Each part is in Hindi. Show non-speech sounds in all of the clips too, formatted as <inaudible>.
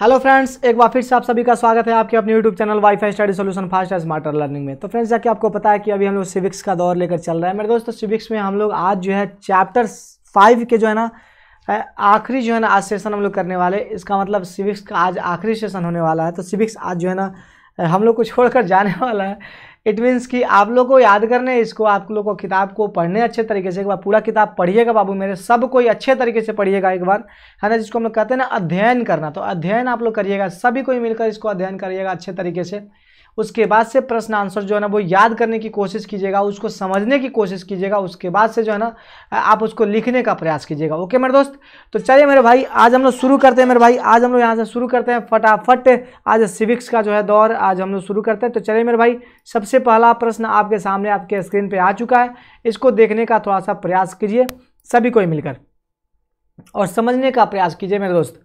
हेलो फ्रेंड्स एक बार फिर से आप सभी का स्वागत है आपके अपने YouTube channel WiFi study solution fast and smarter learning में तो फ्रेंड्स जैसे आपको पता है कि अभी हम लोग सिविक्स का दौर लेकर चल रहा है मेरे दोस्तों तो सिविक्स में हम लोग आज जो है चैप्टर फाइव के जो है ना आखिरी जो है ना आज सेशन हम लोग करने वाले इसका मतलब सिविक्स का आज आखिरी सेशन होने वाला है तो सिविक्स आज जो है ना हम लोग को छोड़कर जाने <laughs> वाला है इट मीन्स कि आप लोग को याद करने है इसको आप लोग को किताब को पढ़ने अच्छे तरीके से एक बार पूरा किताब पढ़िएगा बाबू मेरे सब कोई अच्छे तरीके से पढ़िएगा एक बार है ना जिसको हम लोग कहते हैं ना अध्ययन करना तो अध्ययन आप लोग करिएगा सभी कोई मिलकर इसको अध्ययन करिएगा अच्छे तरीके से उसके बाद से प्रश्न आंसर जो है ना वो याद करने की कोशिश कीजिएगा उसको समझने की कोशिश कीजिएगा उसके बाद से जो है ना आप उसको लिखने का प्रयास कीजिएगा ओके मेरे दोस्त तो चलिए मेरे भाई आज हम लोग शुरू करते हैं मेरे भाई आज हम लोग यहाँ से शुरू करते हैं फटाफट आज सिविक्स का जो है दौर आज हम लोग शुरू करते हैं तो चलिए मेरे भाई सबसे पहला प्रश्न आपके सामने आपके स्क्रीन पर आ चुका है इसको देखने का थोड़ा सा प्रयास कीजिए सभी को मिलकर और समझने का प्रयास कीजिए मेरे दोस्त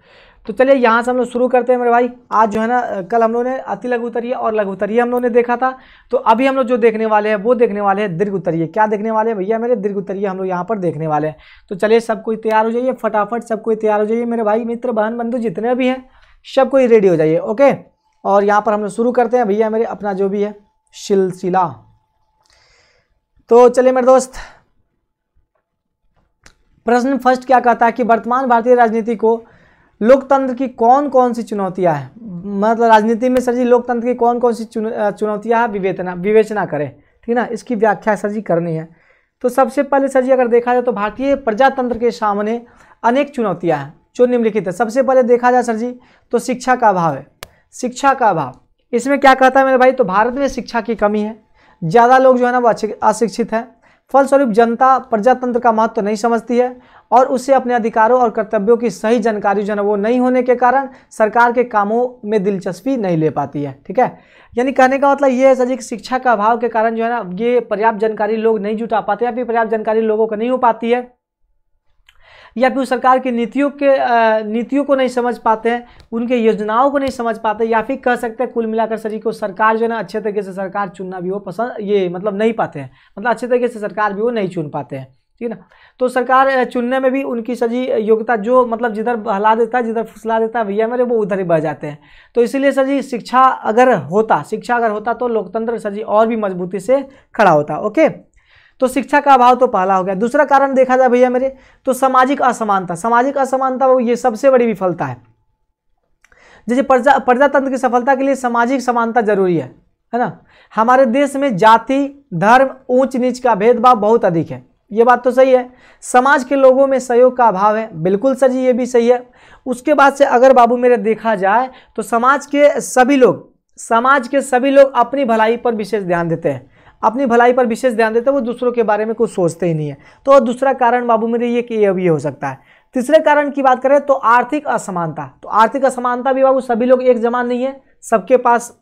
तो चलिए यहाँ से हम लोग शुरू करते हैं मेरे भाई आज जो है ना कल हम लोग ने अति लघु उतरिए और लघु उतरिए हम लोग ने देखा था तो अभी हम लोग जो देखने वाले हैं वो देखने वाले हैं दीर्घ उतरिए क्या देखने वाले हैं भैया मेरे दीर्घ उत्तरीय हम लोग यहाँ पर देखने वाले हैं तो चलिए सब कोई तैयार हो जाइए फटाफट सब कोई तैयार हो जाइए मेरे भाई मित्र बहन बंधु जितने भी हैं सब कोई रेडी हो जाइए ओके और यहाँ पर हम लोग शुरू करते हैं भैया मेरे अपना जो भी है सिलसिला तो चलिए मेरे दोस्त प्रश्न फर्स्ट क्या कहता है कि वर्तमान भारतीय राजनीति को लोकतंत्र की कौन कौन सी चुनौतियाँ हैं मतलब राजनीति में सर जी लोकतंत्र की कौन कौन सी चुनौतियाँ हैं विवेचना विवेचना करें ठीक है ना इसकी व्याख्या सर जी करनी है तो सबसे पहले सर जी अगर देखा जाए तो भारतीय प्रजातंत्र के सामने अनेक चुनौतियाँ हैं जो निम्नलिखित है सबसे पहले देखा जाए सर जी तो शिक्षा का अभाव है शिक्षा का अभाव इसमें क्या कहता है मेरे भाई तो भारत में शिक्षा की कमी है ज़्यादा लोग जो है ना वो अशिक्षित हैं फलस्वरूप जनता प्रजातंत्र का महत्व तो नहीं समझती है और उसे अपने अधिकारों और कर्तव्यों की सही जानकारी जो है वो नहीं होने के कारण सरकार के कामों में दिलचस्पी नहीं ले पाती है ठीक है यानी कहने का मतलब ये है सर जी कि शिक्षा का अभाव के कारण जो है ना ये पर्याप्त जानकारी लोग नहीं जुटा पाते या फिर पर्याप्त जानकारी लोगों को नहीं हो पाती है या फिर सरकार की नीतियों के नीतियों को नहीं समझ पाते हैं उनके योजनाओं को नहीं समझ पाते या फिर कह सकते हैं कुल मिलाकर सर जी को सरकार जो है ना अच्छे तरीके से सरकार चुनना भी वो पसंद ये मतलब नहीं पाते हैं मतलब अच्छे तरीके से सरकार भी वो नहीं चुन पाते हैं ठीक है ना तो सरकार चुनने में भी उनकी सजी योग्यता जो मतलब जिधर बहला देता है जिधर फुसला देता है भैया मेरे वो उधर ही बह जाते हैं तो इसीलिए सर जी शिक्षा अगर होता शिक्षा अगर होता तो लोकतंत्र सर जी और भी मजबूती से खड़ा होता ओके तो शिक्षा का अभाव तो पहला हो गया दूसरा कारण देखा जाए भैया मेरे तो सामाजिक असमानता सामाजिक असमानता वो ये सबसे बड़ी विफलता है जैसे प्रजा प्रजातंत्र की सफलता के लिए सामाजिक समानता जरूरी है है ना हमारे देश में जाति धर्म ऊंच नीच का भेदभाव बहुत अधिक है ये बात तो सही है समाज के लोगों में सहयोग का अभाव है बिल्कुल सर जी ये भी सही है उसके बाद से अगर बाबू मेरे देखा जाए तो समाज के सभी लोग समाज के सभी लोग अपनी भलाई पर विशेष ध्यान देते हैं अपनी भलाई पर विशेष ध्यान देते हैं वो दूसरों के बारे में कुछ सोचते ही नहीं है तो दूसरा कारण बाबू मेरे ये कि ये हो सकता है तीसरे कारण की बात करें तो आर्थिक असमानता तो आर्थिक असमानता भी बाबू सभी लोग एक जमान नहीं है सबके पास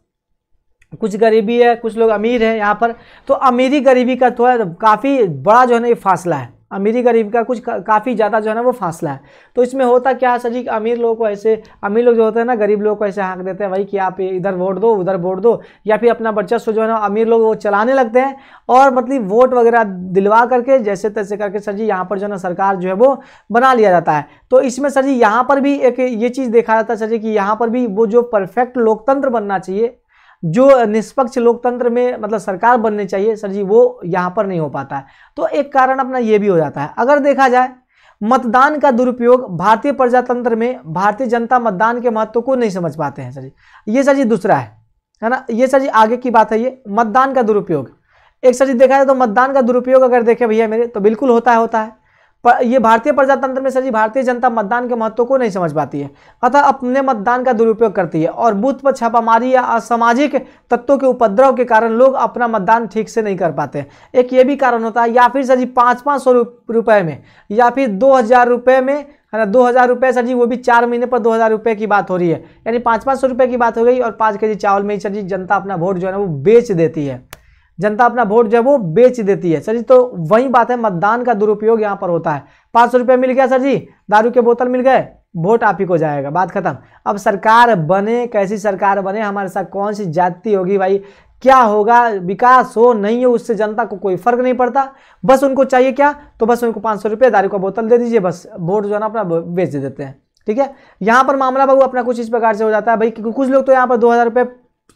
कुछ गरीबी है कुछ लोग अमीर हैं यहाँ पर तो अमीरी गरीबी का तो है काफ़ी बड़ा जो है ना ये फासला है अमीरी गरीब का कुछ का, काफ़ी ज़्यादा जो है ना वो फासला है तो इसमें होता क्या है सर जी अमीर लोगों को ऐसे अमीर लोग जो होते हैं ना गरीब लोगों को ऐसे हाँक देते हैं भाई कि आप इधर वोट दो उधर वोट दो या फिर अपना वर्चस्व जो है ना अमीर लोग वो चलाने लगते हैं और मतलब वोट वगैरह दिलवा करके जैसे तैसे करके सर जी यहाँ पर जो है ना सरकार जो है वो बना लिया जाता है तो इसमें सर जी यहाँ पर भी एक ये चीज़ देखा जाता है सर जी कि यहाँ पर भी वो जो परफेक्ट लोकतंत्र बनना चाहिए जो निष्पक्ष लोकतंत्र में मतलब सरकार बननी चाहिए सर जी वो यहाँ पर नहीं हो पाता है तो एक कारण अपना ये भी हो जाता है अगर देखा जाए मतदान का दुरुपयोग भारतीय प्रजातंत्र में भारतीय जनता मतदान के महत्व को नहीं समझ पाते हैं सर जी ये सर जी दूसरा है है ना ये सर जी आगे की बात है ये मतदान का दुरुपयोग एक सर जी देखा जाए तो मतदान का दुरुपयोग अगर देखे भैया मेरे तो बिल्कुल होता है होता है पर ये भारतीय प्रजातंत्र में सर जी भारतीय जनता मतदान के महत्व को नहीं समझ पाती है अतः अपने मतदान का दुरुपयोग करती है और बूथ पर छापामारी या असामाजिक तत्वों के उपद्रव के कारण लोग अपना मतदान ठीक से नहीं कर पाते एक ये भी कारण होता है या फिर सर जी पाँच पाँच सौ रुपये में या फिर दो हज़ार रुपये में है ना दो हज़ार रुपये सर जी वो भी चार महीने पर दो हज़ार रुपये की बात हो रही है यानी पाँच पाँच सौ रुपये की बात हो गई और पाँच के जी चावल में ही सर जी जनता अपना वोट जो है ना वो बेच देती है जनता अपना वोट जो है वो बेच देती है सर जी तो वही बात है मतदान का दुरुपयोग यहाँ पर होता है पाँच सौ रुपये मिल गया सर जी दारू के बोतल मिल गए वोट आप ही को जाएगा बात खत्म अब सरकार बने कैसी सरकार बने हमारे साथ कौन सी जाति होगी भाई क्या होगा विकास हो नहीं हो उससे जनता को कोई फर्क नहीं पड़ता बस उनको चाहिए क्या तो बस उनको पाँच सौ रुपये दारू का बोतल दे दीजिए बस वोट जो है ना अपना बेच दे देते हैं ठीक है यहाँ पर मामला बाबू अपना कुछ इस प्रकार से हो जाता है भाई कुछ लोग तो यहाँ पर दो हज़ार रुपये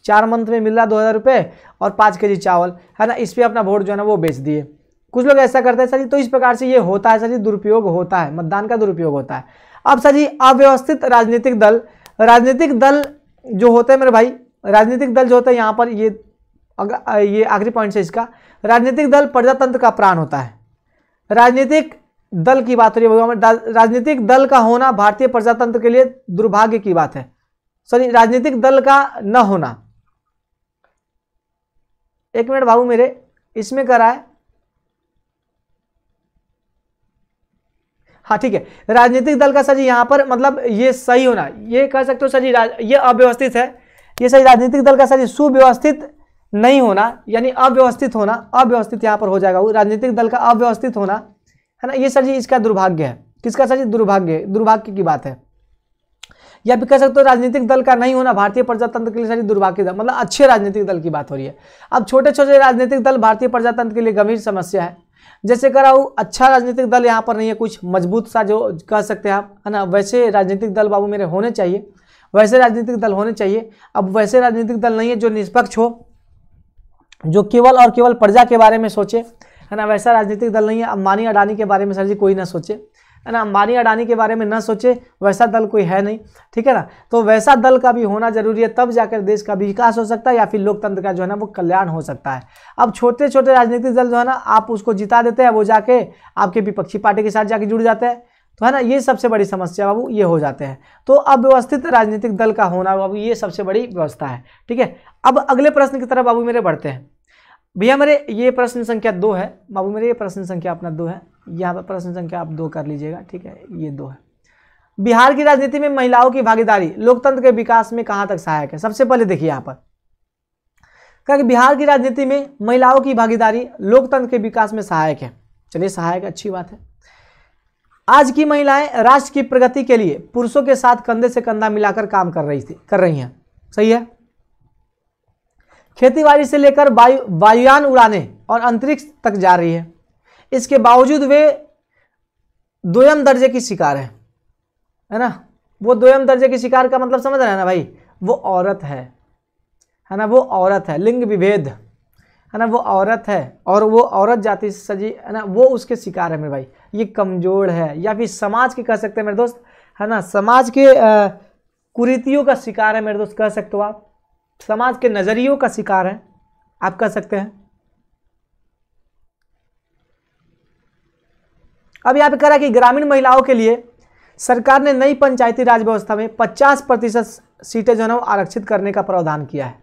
चार मंथ में मिल रहा दो हज़ार रुपये और पाँच के जी चावल है ना इस पर अपना वोट जो है ना वो बेच दिए कुछ लोग ऐसा करते हैं सर जी तो इस प्रकार से ये होता है सर जी दुरुपयोग होता है मतदान का दुरुपयोग होता है अब सर जी अव्यवस्थित राजनीतिक दल राजनीतिक दल जो होते हैं मेरे भाई राजनीतिक दल जो होता है यहाँ पर ये ये आखिरी पॉइंट है इसका राजनीतिक दल प्रजातंत्र का प्राण होता है राजनीतिक दल की बात हो रही है राजनीतिक दल का होना भारतीय प्रजातंत्र के लिए दुर्भाग्य की बात है सॉरी राजनीतिक दल का न होना एक मिनट भाऊ मेरे इसमें करा है हाँ ठीक है राजनीतिक दल का सर जी यहाँ पर मतलब ये सही होना ये कह सकते हो सर जी ये अव्यवस्थित है ये सही राजनीतिक दल का सर जी सुव्यवस्थित नहीं होना यानी अव्यवस्थित होना अव्यवस्थित यहाँ पर हो जाएगा वो राजनीतिक दल का अव्यवस्थित होना है ना ये सर जी इसका दुर्भाग्य है किसका सर जी दुर्भाग्य दुर्भाग्य की बात है या भी कह सकते हो राजनीतिक दल का नहीं होना भारतीय प्रजातंत्र के लिए सारी दुर्भाग्य मतलब अच्छे राजनीतिक दल की बात हो रही है अब छोटे छोटे राजनीतिक दल भारतीय प्रजातंत्र के लिए गंभीर समस्या है जैसे कह रहा हूँ अच्छा राजनीतिक दल यहाँ पर नहीं है कुछ मजबूत सा जो कह सकते हैं आप है ना वैसे राजनीतिक दल बाबू मेरे होने चाहिए वैसे राजनीतिक दल होने चाहिए अब वैसे राजनीतिक दल नहीं है जो निष्पक्ष हो जो केवल और केवल प्रजा के बारे में सोचे है ना वैसा राजनीतिक दल नहीं है अब मानी अडानी के बारे में सर जी कोई ना सोचे है ना अंबानी अडानी के बारे में ना सोचे वैसा दल कोई है नहीं ठीक है ना तो वैसा दल का भी होना जरूरी है तब जाकर देश का विकास हो सकता है या फिर लोकतंत्र का जो है ना वो कल्याण हो सकता है अब छोटे छोटे राजनीतिक दल जो है ना आप उसको जिता देते हैं वो जाके आपके विपक्षी पार्टी के साथ जाके जुड़ जाते हैं तो है ना ये सबसे बड़ी समस्या बाबू ये हो जाते हैं तो अव्यवस्थित राजनीतिक दल का होना बाबू ये सबसे बड़ी व्यवस्था है ठीक है अब अगले प्रश्न की तरफ बाबू मेरे बढ़ते हैं भैया मेरे ये प्रश्न संख्या दो है बाबू मेरे ये प्रश्न संख्या अपना दो है यहाँ पर तो प्रश्न संख्या आप दो कर लीजिएगा ठीक है ये दो है बिहार की राजनीति में महिलाओं की भागीदारी लोकतंत्र के विकास में कहाँ तक सहायक है सबसे पहले देखिए यहाँ पर क्या बिहार की राजनीति में महिलाओं की भागीदारी लोकतंत्र के विकास में सहायक है चलिए सहायक अच्छी बात है आज की महिलाएं राष्ट्र की प्रगति के लिए पुरुषों के साथ कंधे से कंधा मिलाकर काम कर रही थी कर रही हैं सही है खेतीबाड़ी से लेकर वायु वायुयान उड़ाने और अंतरिक्ष तक जा रही है इसके बावजूद वे दोयम दर्जे की शिकार है है ना वो दोयम दर्जे की शिकार का मतलब समझ रहे हैं ना भाई वो औरत है है ना वो औरत है लिंग विभेद है ना वो औरत है और वो औरत जाति से सजी है ना वो उसके शिकार है मेरे भाई ये कमज़ोर है या फिर समाज के कह सकते हैं मेरे दोस्त है ना समाज के कुरीतियों का शिकार है मेरे दोस्त कह सकते हो आप समाज के नज़रियों का शिकार है आप कह सकते हैं अब यहाँ पे कह रहा है कि ग्रामीण महिलाओं के लिए सरकार ने नई पंचायती राज व्यवस्था में पचास प्रतिशत सीटें जो है ना आरक्षित करने का प्रावधान किया है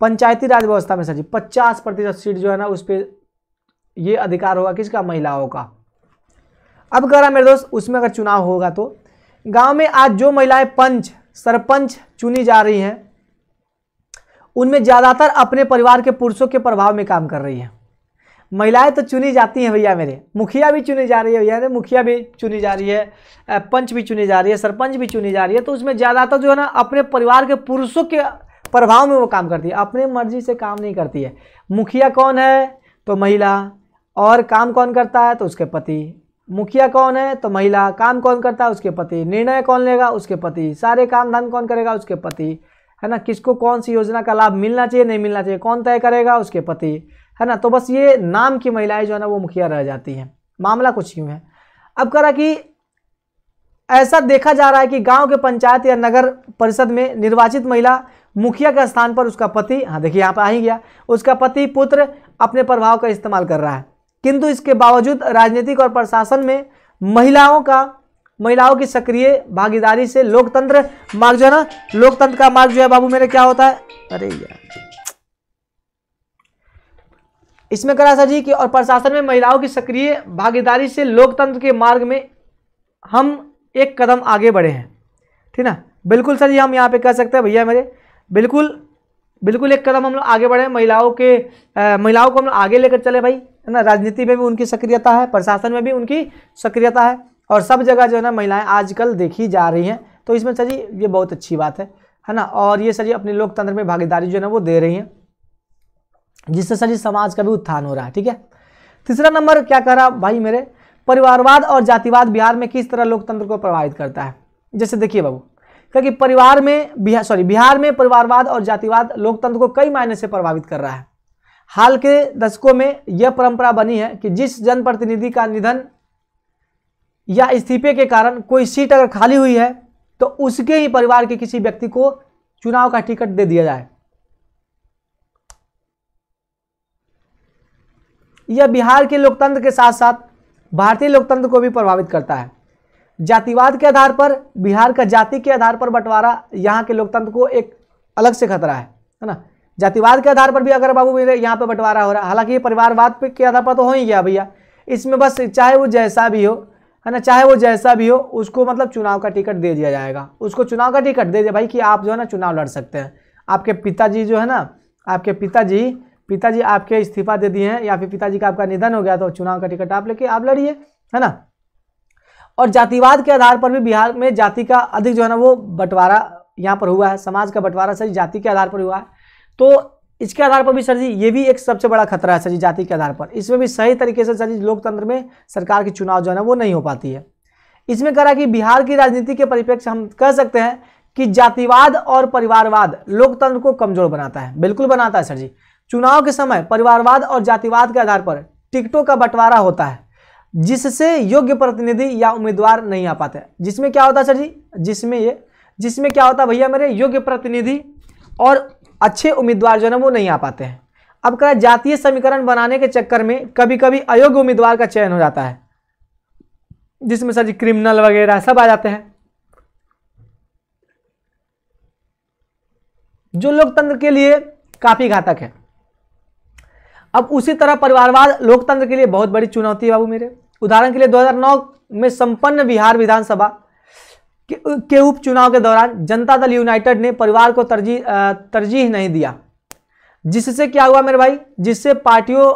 पंचायती राज व्यवस्था में सर जी पचास प्रतिशत सीट जो है ना उस पर ये अधिकार होगा किसका महिलाओं का अब कह रहा मेरे दोस्त उसमें अगर चुनाव होगा तो गांव में आज जो महिलाएं पंच सरपंच चुनी जा रही हैं उनमें ज़्यादातर अपने परिवार के पुरुषों के प्रभाव में काम कर रही हैं महिलाएं तो चुनी जाती हैं भैया मेरे मुखिया भी चुनी जा रही है भैया मुखिया भी चुनी जा रही है पंच भी चुनी जा रही है सरपंच भी चुनी जा रही है तो उसमें ज़्यादातर जो है ना अपने परिवार के पुरुषों के प्रभाव में वो काम करती है अपने मर्जी से काम नहीं करती है मुखिया कौन है तो महिला और काम कौन करता है तो उसके पति मुखिया कौन है तो महिला काम कौन करता है उसके पति निर्णय कौन लेगा उसके पति सारे काम धन कौन करेगा उसके पति है ना किसको कौन सी योजना का लाभ मिलना चाहिए नहीं मिलना चाहिए कौन तय करेगा उसके पति है ना तो बस ये नाम की महिलाएं जो है ना वो मुखिया रह जाती हैं मामला कुछ यूँ है अब करा रहा कि ऐसा देखा जा रहा है कि गांव के पंचायत या नगर परिषद में निर्वाचित महिला मुखिया के स्थान पर उसका पति हाँ देखिए यहाँ पर आ ही गया उसका पति पुत्र अपने प्रभाव का इस्तेमाल कर रहा है किंतु इसके बावजूद राजनीतिक और प्रशासन में महिलाओं का महिलाओं की सक्रिय भागीदारी से लोकतंत्र मार्ग जो है ना लोकतंत्र का मार्ग जो है बाबू मेरे क्या होता है अरे यार इसमें करा सर जी कि और प्रशासन में महिलाओं की सक्रिय भागीदारी से लोकतंत्र के मार्ग में हम एक कदम आगे बढ़े हैं ठीक ना बिल्कुल सर जी हम यहाँ पे कह सकते हैं भैया मेरे बिल्कुल बिल्कुल एक कदम हम लोग आगे बढ़े महिलाओं के महिलाओं को हम लोग आगे लेकर चले भाई है ना राजनीति में भी उनकी सक्रियता है प्रशासन में भी उनकी सक्रियता है और सब जगह जो है ना महिलाएं आजकल देखी जा रही हैं तो इसमें सर जी ये बहुत अच्छी बात है है ना और ये सर जी अपने लोकतंत्र में भागीदारी जो है ना वो दे रही हैं जिससे सर समाज का भी उत्थान हो रहा है ठीक है तीसरा नंबर क्या कह रहा भाई मेरे परिवारवाद और जातिवाद बिहार में किस तरह लोकतंत्र को प्रभावित करता है जैसे देखिए बाबू क्योंकि परिवार में बिहार सॉरी बिहार में परिवारवाद और जातिवाद लोकतंत्र को कई मायने से प्रभावित कर रहा है हाल के दशकों में यह परंपरा बनी है कि जिस जनप्रतिनिधि का निधन या इस्तीफे के कारण कोई सीट अगर खाली हुई है तो उसके ही परिवार के किसी व्यक्ति को चुनाव का टिकट दे दिया जाए यह बिहार के लोकतंत्र के साथ साथ भारतीय लोकतंत्र को भी प्रभावित करता है जातिवाद के आधार पर बिहार का जाति के आधार पर बंटवारा यहाँ के लोकतंत्र को एक अलग से खतरा है है ना जातिवाद के आधार पर भी अगर बाबू मेरे यहाँ पर बंटवारा हो रहा है हालांकि ये परिवारवाद के आधार पर तो हो ही गया भैया इसमें बस चाहे वो जैसा भी हो है ना चाहे वो जैसा भी हो उसको मतलब चुनाव का टिकट दे दिया जाएगा उसको चुनाव का टिकट दे दिया भाई कि आप जो है ना चुनाव लड़ सकते हैं आपके पिताजी जो है ना आपके पिताजी पिताजी आपके इस्तीफा दे दिए हैं या फिर पिताजी का आपका निधन हो गया तो चुनाव का टिकट आप लेके आप लड़िए है ना और जातिवाद के आधार पर भी बिहार में जाति का अधिक जो है ना वो बंटवारा यहाँ पर हुआ है समाज का बंटवारा सर जाति के आधार पर हुआ है तो इसके आधार पर भी सर जी ये भी एक सबसे बड़ा खतरा है सर जी जाति के आधार पर इसमें भी सही तरीके से सर जी लोकतंत्र में सरकार के चुनाव जो है ना वो नहीं हो पाती है इसमें कह रहा है कि बिहार की राजनीति के परिप्रेक्ष्य हम कह सकते हैं कि जातिवाद और परिवारवाद लोकतंत्र को कमजोर बनाता है बिल्कुल बनाता है सर जी चुनाव के समय परिवारवाद और जातिवाद के आधार पर टिकटों का बंटवारा होता है जिससे योग्य प्रतिनिधि या उम्मीदवार नहीं आ पाते जिसमें क्या होता सर जी जिसमें ये जिसमें क्या होता है भैया मेरे योग्य प्रतिनिधि और अच्छे उम्मीदवार जो है वो नहीं आ पाते हैं अब कह जातीय समीकरण बनाने के चक्कर में कभी कभी अयोग्य उम्मीदवार का चयन हो जाता है जिसमें सर जी क्रिमिनल वगैरह सब आ जाते हैं जो लोकतंत्र के लिए काफ़ी घातक है अब उसी तरह परिवारवाद लोकतंत्र के लिए बहुत बड़ी चुनौती है बाबू मेरे उदाहरण के लिए 2009 में संपन्न बिहार विधानसभा के, उपचुनाव के दौरान जनता दल यूनाइटेड ने परिवार को तरजीह तरजीह नहीं दिया जिससे क्या हुआ मेरे भाई जिससे पार्टियों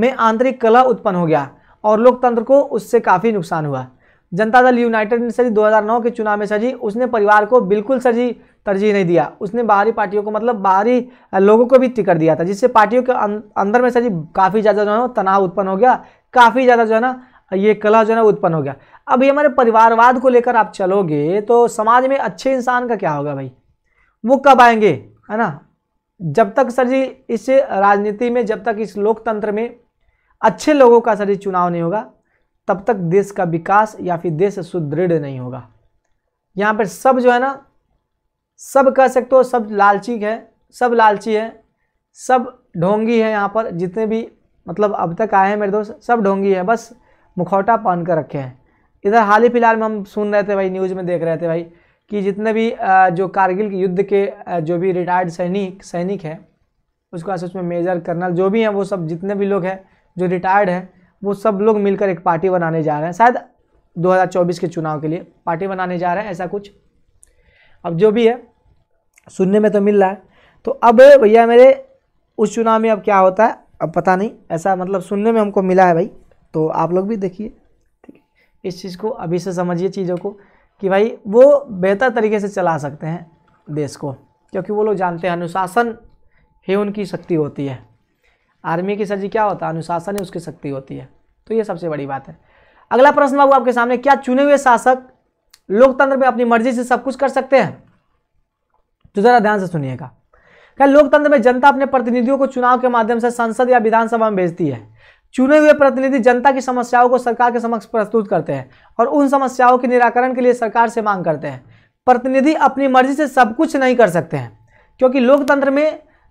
में आंतरिक कला उत्पन्न हो गया और लोकतंत्र को उससे काफ़ी नुकसान हुआ जनता दल यूनाइटेड ने सर जी 2009 के चुनाव में सर जी उसने परिवार को बिल्कुल सर जी तरजीह नहीं दिया उसने बाहरी पार्टियों को मतलब बाहरी लोगों को भी टिकट दिया था जिससे पार्टियों के अं-, अंदर में सर जी काफ़ी ज़्यादा जो है तनाव उत्पन्न हो गया काफ़ी ज़्यादा जो है ना ये कला जो है ना उत्पन्न हो गया अब ये हमारे परिवारवाद को लेकर आप चलोगे तो समाज में अच्छे इंसान का क्या होगा भाई वो कब आएंगे है ना जब तक सर जी इस राजनीति में जब तक इस लोकतंत्र में अच्छे लोगों का सर जी चुनाव नहीं होगा तब तक देश का विकास या फिर देश सुदृढ़ नहीं होगा यहाँ पर सब जो है ना सब कह सकते हो सब लालची है सब लालची है सब ढोंगी है यहाँ पर जितने भी मतलब अब तक आए हैं मेरे दोस्त सब ढोंगी है बस मुखौटा पहन कर रखे हैं इधर हाल ही फिलहाल में हम सुन रहे थे भाई न्यूज़ में देख रहे थे भाई कि जितने भी जो कारगिल के युद्ध के जो भी रिटायर्ड सैनिक सैनिक हैं उसको उसमें मेजर कर्नल जो भी हैं वो सब जितने भी लोग हैं जो रिटायर्ड हैं वो सब लोग मिलकर एक पार्टी बनाने जा रहे हैं शायद 2024 के चुनाव के लिए पार्टी बनाने जा रहे हैं ऐसा कुछ अब जो भी है सुनने में तो मिल रहा है तो अब भैया मेरे उस चुनाव में अब क्या होता है अब पता नहीं ऐसा मतलब सुनने में हमको मिला है भाई तो आप लोग भी देखिए ठीक इस चीज़ को अभी से समझिए चीज़ों को कि भाई वो बेहतर तरीके से चला सकते हैं देश को क्योंकि वो लोग जानते हैं अनुशासन ही उनकी शक्ति होती है आर्मी की सर क्या होता है अनुशासन ही उसकी शक्ति होती है तो ये सबसे बड़ी बात है अगला प्रश्न बाबू आपके सामने क्या चुने हुए शासक लोकतंत्र में अपनी मर्जी से सब कुछ कर सकते हैं तो जरा ध्यान से सुनिएगा क्या लोकतंत्र में जनता अपने प्रतिनिधियों को चुनाव के माध्यम से संसद या विधानसभा में भेजती है चुने हुए प्रतिनिधि जनता की समस्याओं को सरकार के समक्ष प्रस्तुत करते हैं और उन समस्याओं के निराकरण के लिए सरकार से मांग करते हैं प्रतिनिधि अपनी मर्जी से सब कुछ नहीं कर सकते हैं क्योंकि लोकतंत्र में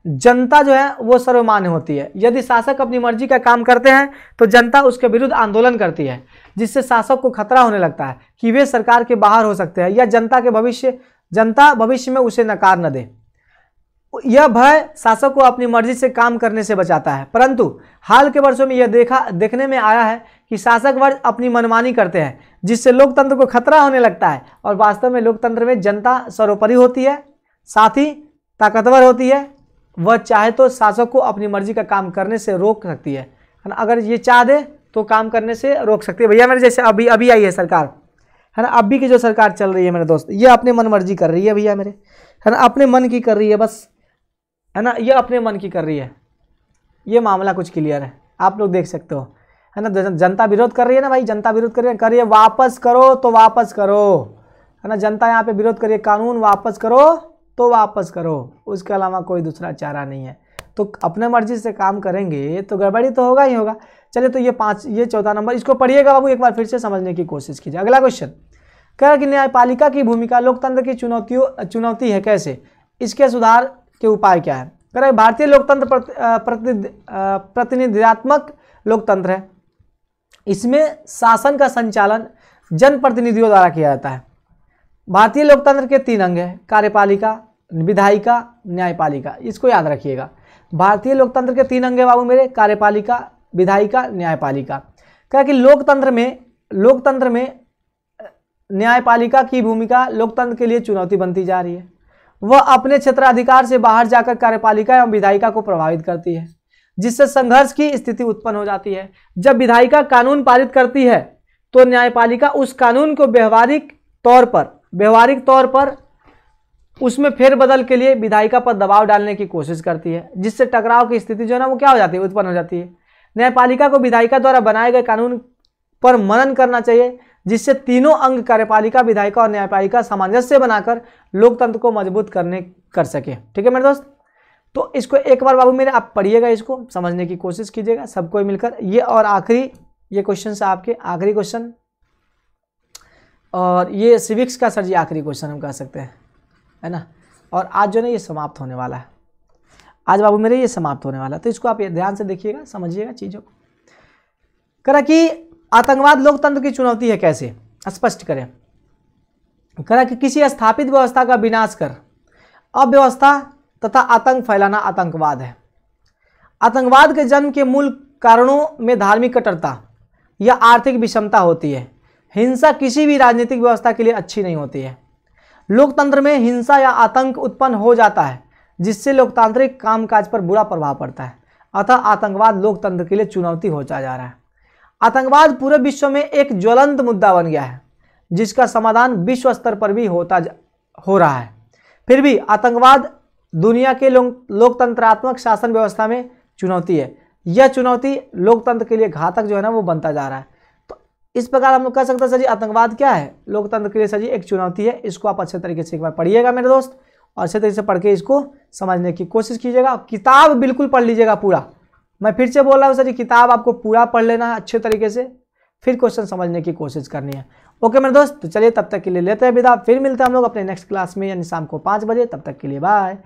जनता जो है वो सर्वमान्य होती है यदि शासक अपनी मर्जी का काम करते हैं तो जनता उसके विरुद्ध आंदोलन करती है जिससे शासक को खतरा होने लगता है कि वे सरकार के बाहर हो सकते हैं या जनता के भविष्य जनता भविष्य में उसे नकार न दे यह भय शासक को अपनी मर्जी से काम करने से बचाता है परंतु हाल के वर्षों में यह देखा देखने में आया है कि शासक वर्ग अपनी मनमानी करते हैं जिससे लोकतंत्र को खतरा होने लगता है और वास्तव में लोकतंत्र में जनता सर्वोपरि होती है साथ ही ताकतवर होती है वह चाहे तो शासक को अपनी मर्जी का काम करने से रोक सकती है है ना अगर ये चाह दे तो काम करने से रोक सकती है भैया मेरे जैसे अभी अभी आई है सरकार है ना अभी की जो सरकार चल रही है मेरे दोस्त ये अपने मन मर्जी कर रही है भैया मेरे है ना अपने मन की कर रही है बस है ना ये अपने मन की कर रही है ये मामला कुछ क्लियर है आप लोग देख सकते हो है ना जनता विरोध कर रही है ना भाई जनता विरोध कर रही है करिए वापस करो तो वापस करो है ना जनता यहाँ पे विरोध करिए कानून वापस करो तो वापस करो उसके अलावा कोई दूसरा चारा नहीं है तो अपने मर्जी से काम करेंगे तो गड़बड़ी तो होगा ही होगा चलिए तो ये पाँच ये चौथा नंबर इसको पढ़िएगा बाबू एक बार फिर से समझने की कोशिश कीजिए अगला क्वेश्चन कह रहा कि न्यायपालिका की भूमिका लोकतंत्र की चुनौतियों चुनौती है कैसे इसके सुधार के उपाय क्या है कह रहा भारतीय लोकतंत्र प्रतिनिधियात्मक लोकतंत्र है इसमें शासन का संचालन जनप्रतिनिधियों द्वारा किया जाता है भारतीय लोकतंत्र के तीन अंग हैं कार्यपालिका विधायिका न्यायपालिका इसको याद रखिएगा भारतीय लोकतंत्र के तीन अंग हैं बाबू मेरे कार्यपालिका विधायिका न्यायपालिका क्या कि लोकतंत्र में लोकतंत्र में न्यायपालिका की भूमिका लोकतंत्र के लिए चुनौती बनती जा रही है वह अपने क्षेत्राधिकार से बाहर जाकर कार्यपालिका एवं विधायिका को प्रभावित करती है जिससे संघर्ष की स्थिति उत्पन्न हो जाती है जब विधायिका कानून पारित करती है तो न्यायपालिका उस कानून को व्यवहारिक तौर पर व्यवहारिक तौर पर उसमें फेरबदल के लिए विधायिका पर दबाव डालने की कोशिश करती है जिससे टकराव की स्थिति जो है ना वो क्या हो जाती है उत्पन्न हो जाती है न्यायपालिका को विधायिका द्वारा बनाए गए कानून पर मनन करना चाहिए जिससे तीनों अंग कार्यपालिका विधायिका और न्यायपालिका सामंजस्य बनाकर लोकतंत्र को मजबूत करने कर सके ठीक है मेरे दोस्त तो इसको एक बार बाबू मेरे आप पढ़िएगा इसको समझने की कोशिश कीजिएगा सबको मिलकर ये और आखिरी ये क्वेश्चन आपके आखिरी क्वेश्चन और ये सिविक्स का सर जी आखिरी क्वेश्चन हम कह सकते हैं है ना और आज जो ना ये समाप्त होने वाला है आज बाबू मेरे ये समाप्त होने वाला है तो इसको आप ध्यान से देखिएगा समझिएगा चीज़ों को करा कि आतंकवाद लोकतंत्र की चुनौती है कैसे स्पष्ट करें करा कि किसी स्थापित व्यवस्था का विनाश कर अव्यवस्था तथा आतंक फैलाना आतंकवाद है आतंकवाद के जन्म के मूल कारणों में धार्मिक कट्टरता या आर्थिक विषमता होती है हिंसा किसी भी राजनीतिक व्यवस्था के लिए अच्छी नहीं होती है लोकतंत्र में हिंसा या आतंक उत्पन्न हो जाता है जिससे लोकतांत्रिक कामकाज पर बुरा प्रभाव पड़ता है अतः आतंकवाद लोकतंत्र के लिए चुनौती होता जा रहा है आतंकवाद पूरे विश्व में एक ज्वलंत मुद्दा बन गया है जिसका समाधान विश्व स्तर पर भी होता हो रहा है फिर भी आतंकवाद दुनिया के लोकतंत्रात्मक शासन व्यवस्था में चुनौती है यह चुनौती लोकतंत्र के लिए घातक जो है ना वो बनता जा रहा है इस प्रकार हम लोग कह सकते हैं सर जी आतंकवाद क्या है लोकतंत्र के लिए सर जी एक चुनौती है इसको आप अच्छे तरीके से एक बार पढ़िएगा मेरे दोस्त और अच्छे तरीके से पढ़ के इसको समझने की कोशिश कीजिएगा किताब बिल्कुल पढ़ लीजिएगा पूरा मैं फिर से बोल रहा हूँ सर जी किताब आपको पूरा पढ़ लेना है अच्छे तरीके से फिर क्वेश्चन समझने की कोशिश करनी है ओके मेरे दोस्त तो चलिए तब तक के लिए लेते हैं विदा फिर मिलते हैं हम लोग अपने नेक्स्ट क्लास में यानी शाम को पाँच बजे तब तक के लिए बाय